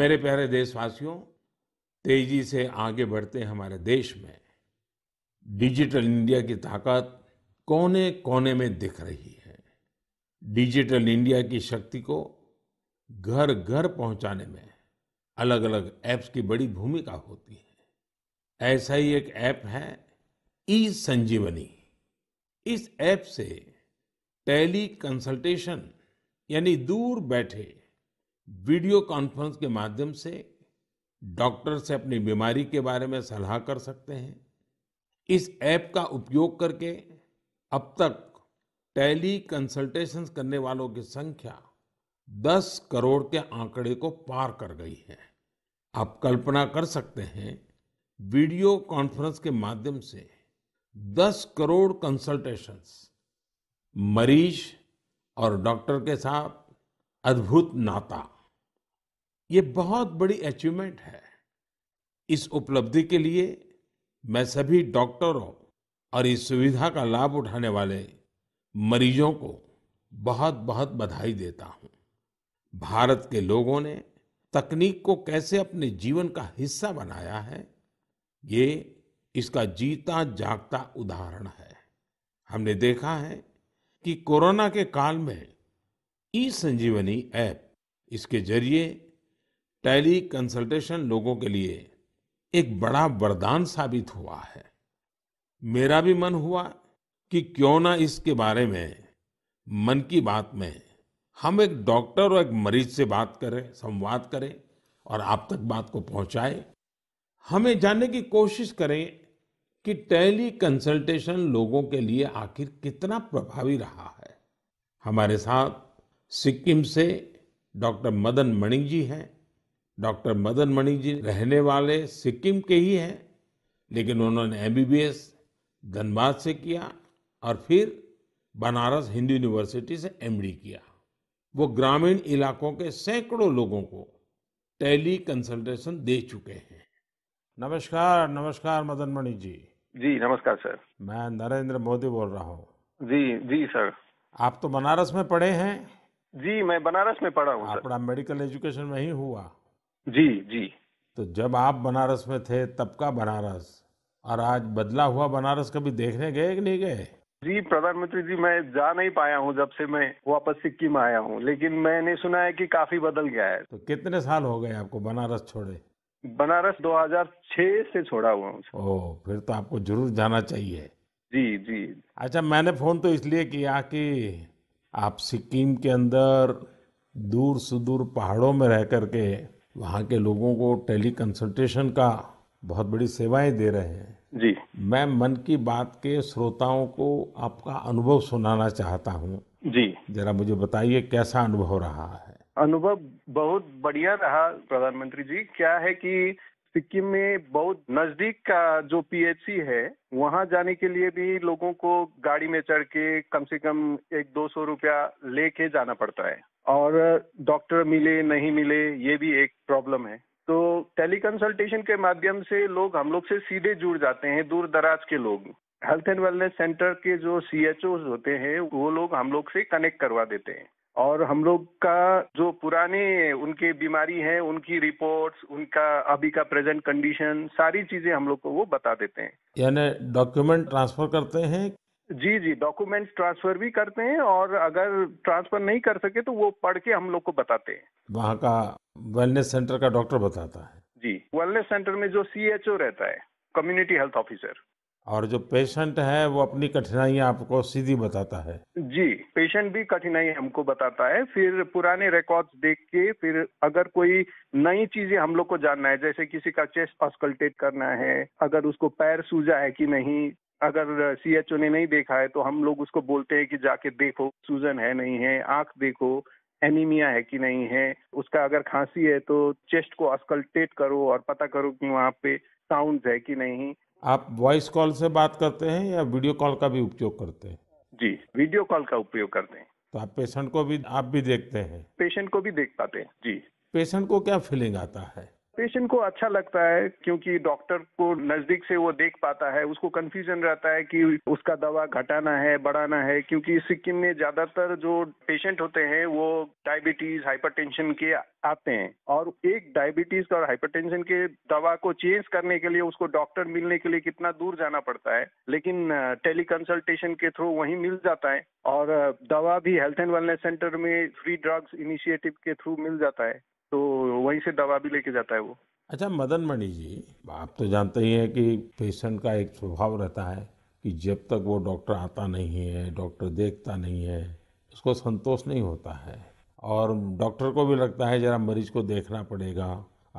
मेरे प्यारे देशवासियों तेजी से आगे बढ़ते हमारे देश में डिजिटल इंडिया की ताकत कोने कोने में दिख रही है डिजिटल इंडिया की शक्ति को घर घर पहुंचाने में अलग अलग ऐप्स की बड़ी भूमिका होती है ऐसा ही एक ऐप है ई संजीवनी इस ऐप से टेली कंसल्टेशन यानी दूर बैठे वीडियो कॉन्फ्रेंस के माध्यम से डॉक्टर से अपनी बीमारी के बारे में सलाह कर सकते हैं इस ऐप का उपयोग करके अब तक टेली कंसल्टेशंस करने वालों की संख्या 10 करोड़ के आंकड़े को पार कर गई है आप कल्पना कर सकते हैं वीडियो कॉन्फ्रेंस के माध्यम से 10 करोड़ कंसल्टेशंस मरीज और डॉक्टर के साथ अद्भुत नाता ये बहुत बड़ी अचीवमेंट है इस उपलब्धि के लिए मैं सभी डॉक्टरों और इस सुविधा का लाभ उठाने वाले मरीजों को बहुत बहुत बधाई देता हूं भारत के लोगों ने तकनीक को कैसे अपने जीवन का हिस्सा बनाया है ये इसका जीता जागता उदाहरण है हमने देखा है कि कोरोना के काल में ई संजीवनी ऐप इसके जरिए टेली कंसल्टेशन लोगों के लिए एक बड़ा वरदान साबित हुआ है मेरा भी मन हुआ कि क्यों ना इसके बारे में मन की बात में हम एक डॉक्टर और एक मरीज से बात करें संवाद करें और आप तक बात को पहुंचाए हमें जानने की कोशिश करें कि टेली कंसल्टेशन लोगों के लिए आखिर कितना प्रभावी रहा है हमारे साथ सिक्किम से डॉक्टर मदन मणि जी हैं डॉक्टर मदन मणि जी रहने वाले सिक्किम के ही हैं लेकिन उन्होंने एमबीबीएस धनबाद से किया और फिर बनारस हिंदू यूनिवर्सिटी से एमडी किया वो ग्रामीण इलाकों के सैकड़ों लोगों को टेली कंसल्टेशन दे चुके हैं नमस्कार नमस्कार मदन मणि जी जी नमस्कार सर मैं नरेंद्र मोदी बोल रहा हूँ जी जी सर आप तो बनारस में पढ़े हैं जी मैं बनारस में पढ़ा हूँ अपना मेडिकल एजुकेशन में ही हुआ जी जी तो जब आप बनारस में थे तब का बनारस और आज बदला हुआ बनारस कभी देखने गए कि नहीं गए जी प्रधानमंत्री जी मैं जा नहीं पाया हूँ जब से मैं वापस सिक्किम आया हूँ लेकिन मैंने सुना है कि काफी बदल गया है तो कितने साल हो गए आपको बनारस छोड़े बनारस 2006 से छोड़ा हुआ हूँ ओह फिर तो आपको जरूर जाना चाहिए जी जी अच्छा मैंने फोन तो इसलिए किया कि आप सिक्किम के अंदर दूर सुदूर पहाड़ों में रह कर के वहाँ के लोगों को टेली कंसल्टेशन का बहुत बड़ी सेवाएं दे रहे हैं जी मैं मन की बात के श्रोताओं को आपका अनुभव सुनाना चाहता हूँ जी जरा मुझे बताइए कैसा अनुभव रहा है अनुभव बहुत बढ़िया रहा प्रधानमंत्री जी क्या है कि सिक्किम में बहुत नजदीक का जो पीएचसी है वहां जाने के लिए भी लोगों को गाड़ी में चढ़ के कम से कम एक दो सौ रुपया लेके जाना पड़ता है और डॉक्टर मिले नहीं मिले ये भी एक प्रॉब्लम है तो टेली कंसल्टेशन के माध्यम से लोग हम लोग से सीधे जुड़ जाते हैं दूर दराज के लोग हेल्थ एंड वेलनेस सेंटर के जो सी होते हैं वो लोग हम लोग से कनेक्ट करवा देते हैं और हम लोग का जो पुराने उनके बीमारी है उनकी रिपोर्ट्स उनका अभी का प्रेजेंट कंडीशन सारी चीजें हम लोग को वो बता देते हैं यानी डॉक्यूमेंट ट्रांसफर करते हैं जी जी डॉक्यूमेंट ट्रांसफर भी करते हैं और अगर ट्रांसफर नहीं कर सके तो वो पढ़ के हम लोग को बताते हैं वहाँ का वेलनेस सेंटर का डॉक्टर बताता है जी वेलनेस सेंटर में जो सी रहता है कम्युनिटी हेल्थ ऑफिसर और जो पेशेंट है वो अपनी कठिनाइयां आपको सीधी बताता है जी पेशेंट भी कठिनाई हमको बताता है फिर पुराने रिकॉर्ड्स देख के फिर अगर कोई नई चीजें हम लोग को जानना है जैसे किसी का चेस्ट ऑस्कल्टेट करना है अगर उसको पैर सूजा है कि नहीं अगर सी एच ओ ने नहीं देखा है तो हम लोग उसको बोलते हैं कि जाके देखो सूजन है नहीं है आंख देखो एनीमिया है कि नहीं है उसका अगर खांसी है तो चेस्ट को ऑस्कल्टेट करो और पता करो कि वहाँ पे साउंड है कि नहीं आप वॉइस कॉल से बात करते हैं या वीडियो कॉल का भी उपयोग करते हैं जी वीडियो कॉल का उपयोग करते हैं तो आप पेशेंट को भी आप भी देखते हैं पेशेंट को भी देख पाते हैं जी पेशेंट को क्या फीलिंग आता है पेशेंट को अच्छा लगता है क्योंकि डॉक्टर को नजदीक से वो देख पाता है उसको कंफ्यूजन रहता है कि उसका दवा घटाना है बढ़ाना है क्योंकि सिक्किम में ज्यादातर जो पेशेंट होते हैं वो डायबिटीज हाइपरटेंशन के आते हैं और एक डायबिटीज और हाइपरटेंशन के दवा को चेंज करने के लिए उसको डॉक्टर मिलने के लिए कितना दूर जाना पड़ता है लेकिन टेली कंसल्टेशन के थ्रू वही मिल जाता है और दवा भी हेल्थ एंड वेलनेस सेंटर में फ्री ड्रग्स इनिशिएटिव के थ्रू मिल जाता है तो वहीं से दवा भी लेके जाता है वो अच्छा मदन मणि जी आप तो जानते ही हैं कि पेशेंट का एक स्वभाव रहता है कि जब तक वो डॉक्टर आता नहीं है डॉक्टर देखता नहीं है उसको संतोष नहीं होता है और डॉक्टर को भी लगता है ज़रा मरीज को देखना पड़ेगा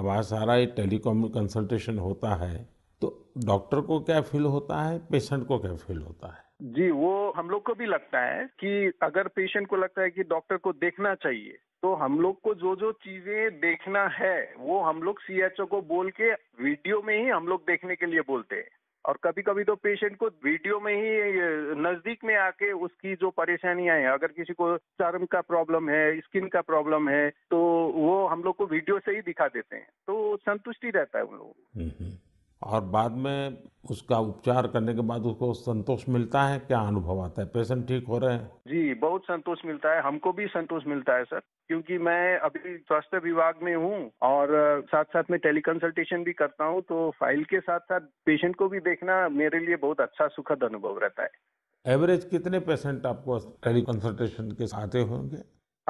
अब आज सारा ये टेलीकॉम कंसल्टेशन होता है तो डॉक्टर को क्या फील होता है पेशेंट को क्या फील होता है जी वो हम लोग को भी लगता है कि अगर पेशेंट को लगता है कि डॉक्टर को देखना चाहिए तो हम लोग को जो जो चीजें देखना है वो हम लोग ओ को बोल के वीडियो में ही हम लोग देखने के लिए बोलते हैं और कभी कभी तो पेशेंट को वीडियो में ही नजदीक में आके उसकी जो परेशानियां हैं अगर किसी को चर्म का प्रॉब्लम है स्किन का प्रॉब्लम है तो वो हम लोग को वीडियो से ही दिखा देते हैं तो संतुष्टि रहता है उन लोगों को हम्म, हम्म। और बाद में उसका उपचार करने के बाद उसको संतोष मिलता है क्या अनुभव आता है पेशेंट ठीक हो रहे हैं जी बहुत संतोष मिलता है हमको भी संतोष मिलता है सर क्योंकि मैं अभी स्वास्थ्य विभाग में हूँ और साथ साथ में टेली कंसल्टेशन भी करता हूँ तो फाइल के साथ साथ पेशेंट को भी देखना मेरे लिए बहुत अच्छा सुखद अनुभव रहता है एवरेज कितने पेशेंट आपको टेली कंसल्टेशन के साथ होंगे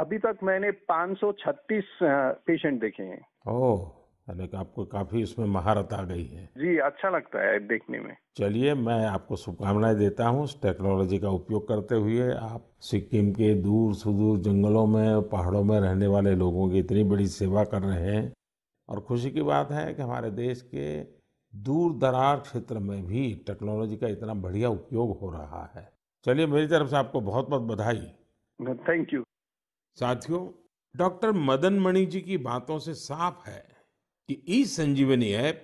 अभी तक मैंने पाँच पेशेंट देखे हैं ओह यानी कि आपको काफी इसमें महारत आ गई है जी अच्छा लगता है देखने में चलिए मैं आपको शुभकामनाएं देता हूँ टेक्नोलॉजी का उपयोग करते हुए आप सिक्किम के दूर सुदूर जंगलों में पहाड़ों में रहने वाले लोगों की इतनी बड़ी सेवा कर रहे हैं और खुशी की बात है कि हमारे देश के दूर दरार क्षेत्र में भी टेक्नोलॉजी का इतना बढ़िया उपयोग हो रहा है चलिए मेरी तरफ से आपको बहुत बहुत बधाई थैंक यू साथियों डॉक्टर मदन मणि जी की बातों से साफ है कि ई संजीवनी ऐप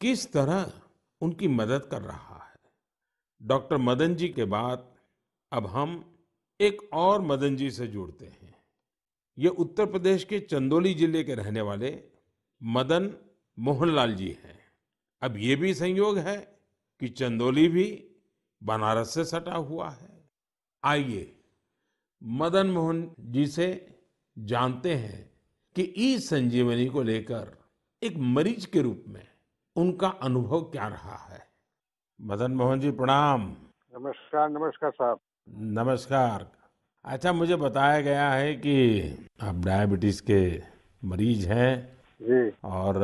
किस तरह उनकी मदद कर रहा है डॉक्टर मदन जी के बाद अब हम एक और मदन जी से जुड़ते हैं ये उत्तर प्रदेश के चंदौली जिले के रहने वाले मदन मोहनलाल जी हैं अब ये भी संयोग है कि चंदौली भी बनारस से सटा हुआ है आइए मदन मोहन जी से जानते हैं कि ई संजीवनी को लेकर एक मरीज के रूप में उनका अनुभव क्या रहा है मदन मोहन जी प्रणाम नमस्कार नमस्कार साहब नमस्कार अच्छा मुझे बताया गया है कि आप डायबिटीज के मरीज हैं जी और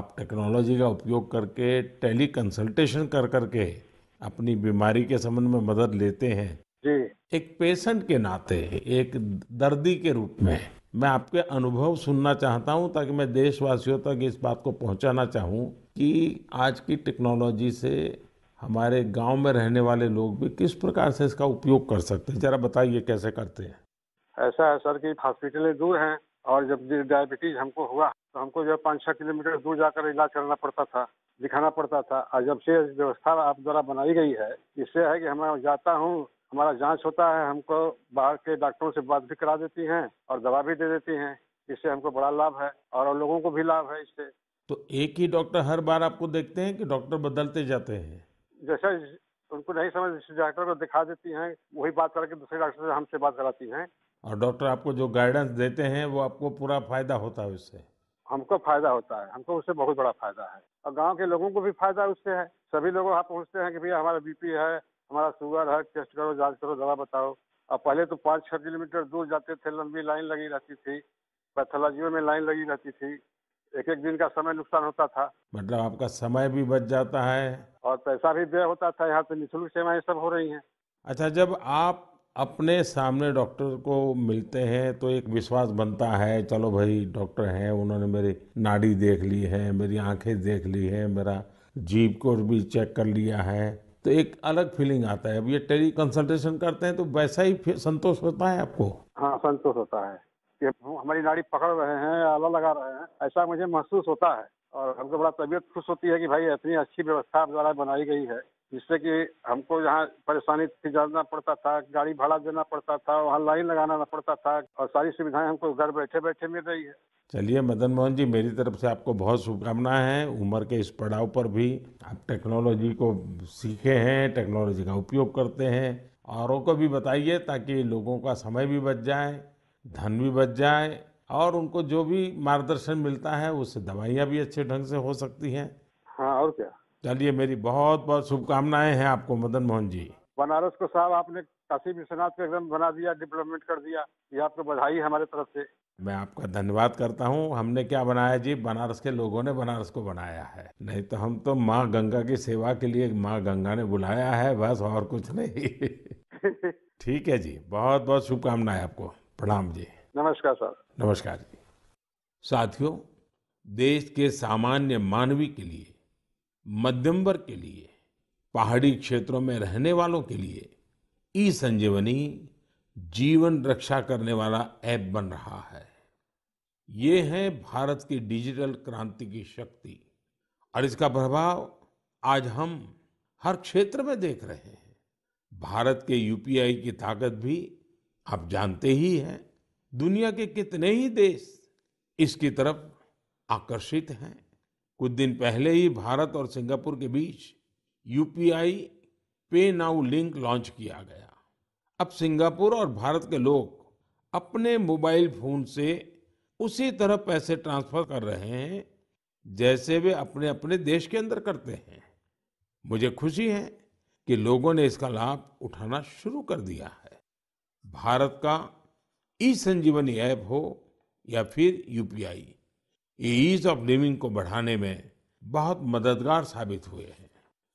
आप टेक्नोलॉजी का उपयोग करके टेली कंसल्टेशन कर करके अपनी बीमारी के संबंध में मदद लेते हैं जी एक पेशेंट के नाते एक दर्दी के रूप में मैं आपके अनुभव सुनना चाहता हूं ताकि मैं देशवासियों तक इस बात को पहुंचाना चाहूं कि आज की टेक्नोलॉजी से हमारे गांव में रहने वाले लोग भी किस प्रकार से इसका उपयोग कर सकते हैं जरा बताइए कैसे करते हैं ऐसा है सर कि हॉस्पिटलें दूर हैं और जब डायबिटीज हमको हुआ तो हमको जब पाँच छः किलोमीटर दूर जाकर इलाज कराना पड़ता था दिखाना पड़ता था और जब से व्यवस्था आप द्वारा बनाई गई है इससे है कि मैं जाता हूँ हमारा जांच होता है हमको बाहर के डॉक्टरों से बात भी करा देती हैं और दवा भी दे देती हैं इससे हमको बड़ा लाभ है और लोगों को भी लाभ है इससे तो एक ही डॉक्टर हर बार आपको देखते हैं कि डॉक्टर बदलते जाते हैं जैसा उनको नहीं समझ डॉक्टर को दिखा देती हैं वही बात करके दूसरे डॉक्टर से हमसे बात कराती हैं और डॉक्टर आपको जो गाइडेंस देते हैं वो आपको पूरा फायदा होता है उससे हमको फायदा होता है हमको उससे बहुत बड़ा फायदा है और गांव के लोगों को भी फायदा उससे है सभी लोग वहाँ पहुँचते हैं कि भैया हमारा बीपी है हमारा शुगर है टेस्ट करो जांच करो दवा बताओ अब पहले तो पाँच छः किलोमीटर दूर जाते थे लंबी लाइन लगी रहती थी पैथोलॉजियों में लाइन लगी रहती थी एक एक दिन का समय नुकसान होता था मतलब आपका समय भी बच जाता है और पैसा भी व्यय होता था यहाँ पे निःशुल्क सेवाएं सब हो रही हैं अच्छा जब आप अपने सामने डॉक्टर को मिलते हैं तो एक विश्वास बनता है चलो भाई डॉक्टर हैं उन्होंने मेरी नाड़ी देख ली है मेरी आंखें देख ली है मेरा जीव को भी चेक कर लिया है तो एक अलग फीलिंग आता है अब ये टेली कंसल्टेशन करते हैं तो वैसा ही संतोष होता है आपको हाँ संतोष होता है कि हमारी नाड़ी पकड़ रहे हैं आला लगा रहे हैं ऐसा मुझे महसूस होता है और हमको बड़ा तबीयत खुश होती है कि भाई इतनी अच्छी व्यवस्था द्वारा बनाई गई है जिससे कि हमको यहाँ परेशानी से जाना पड़ता था गाड़ी भाड़ा देना पड़ता था वहाँ लाइन लगाना पड़ता था और सारी सुविधाएं हमको घर बैठे बैठे मिल रही है चलिए मदन मोहन जी मेरी तरफ से आपको बहुत शुभकामनाएं हैं उम्र के इस पड़ाव पर भी आप टेक्नोलॉजी को सीखे हैं टेक्नोलॉजी का उपयोग करते हैं औरों को भी बताइए ताकि लोगों का समय भी बच जाए धन भी बच जाए और उनको जो भी मार्गदर्शन मिलता है उससे दवाइयाँ भी अच्छे ढंग से हो सकती हैं हाँ और क्या चलिए मेरी बहुत बहुत शुभकामनाएं हैं आपको मदन मोहन जी बनारस को साहब आपने काशी विश्वनाथ का एकदम बना दिया डिप्लोमेट कर दिया ये आपको बधाई है हमारे तरफ से मैं आपका धन्यवाद करता हूँ हमने क्या बनाया जी बनारस के लोगों ने बनारस को बनाया है नहीं तो हम तो माँ गंगा की सेवा के लिए माँ गंगा ने बुलाया है बस और कुछ नहीं ठीक है जी बहुत बहुत शुभकामनाएं आपको प्रणाम जी नमस्कार सर नमस्कार जी साथियों देश के सामान्य मानवी के लिए मध्यम वर्ग के लिए पहाड़ी क्षेत्रों में रहने वालों के लिए ई संजीवनी जीवन रक्षा करने वाला ऐप बन रहा है ये है भारत की डिजिटल क्रांति की शक्ति और इसका प्रभाव आज हम हर क्षेत्र में देख रहे हैं भारत के यूपीआई की ताकत भी आप जानते ही हैं दुनिया के कितने ही देश इसकी तरफ आकर्षित हैं कुछ दिन पहले ही भारत और सिंगापुर के बीच UPI PayNow link launch किया गया अब सिंगापुर और भारत के लोग अपने मोबाइल फोन से उसी तरह पैसे ट्रांसफर कर रहे हैं जैसे वे अपने अपने देश के अंदर करते हैं मुझे खुशी है कि लोगों ने इसका लाभ उठाना शुरू कर दिया है भारत का ई संजीवनी ऐप हो या फिर यूपीआई ये ईज ऑफ लिविंग को बढ़ाने में बहुत मददगार साबित हुए हैं